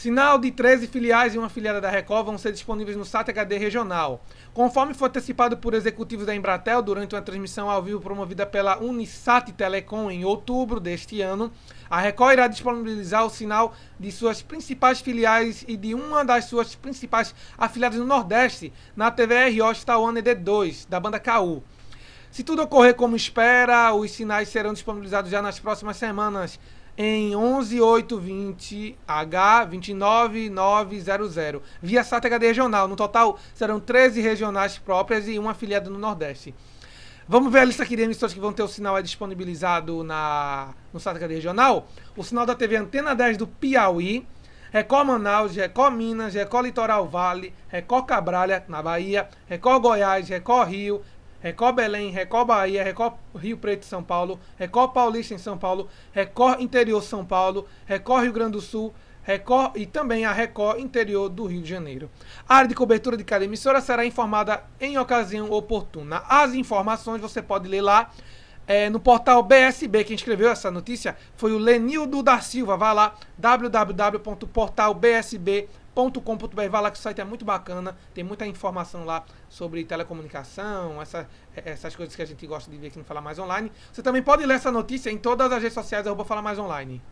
Sinal de 13 filiais e uma filiada da Record vão ser disponíveis no SAT HD regional. Conforme foi antecipado por executivos da Embratel durante uma transmissão ao vivo promovida pela Unisat Telecom em outubro deste ano, a Record irá disponibilizar o sinal de suas principais filiais e de uma das suas principais afiliadas no Nordeste na TV RO One d 2 da banda KU. Se tudo ocorrer como espera, os sinais serão disponibilizados já nas próximas semanas em 11820 h 29900 via SAT HD regional. No total, serão 13 regionais próprias e uma afiliada no Nordeste. Vamos ver a lista aqui de emissoras que vão ter o sinal disponibilizado na, no SAT HD regional. O sinal da TV Antena 10 do Piauí, Record Manaus, Record Minas, Record Litoral Vale, Record Cabralha, na Bahia, Record Goiás, Record Rio, Record Belém, Record Bahia, Record Rio Preto e São Paulo, Record Paulista em São Paulo, Record Interior São Paulo, Record Rio Grande do Sul, Record e também a Record Interior do Rio de Janeiro. A área de cobertura de cada emissora será informada em ocasião oportuna. As informações você pode ler lá é, no portal BSB, quem escreveu essa notícia foi o Lenildo da Silva. Vá lá, www.portalbsb.com.br. Vá lá que o site é muito bacana, tem muita informação lá sobre telecomunicação, essa, essas coisas que a gente gosta de ver aqui no Falar Mais Online. Você também pode ler essa notícia em todas as redes sociais, vou Falar Mais Online.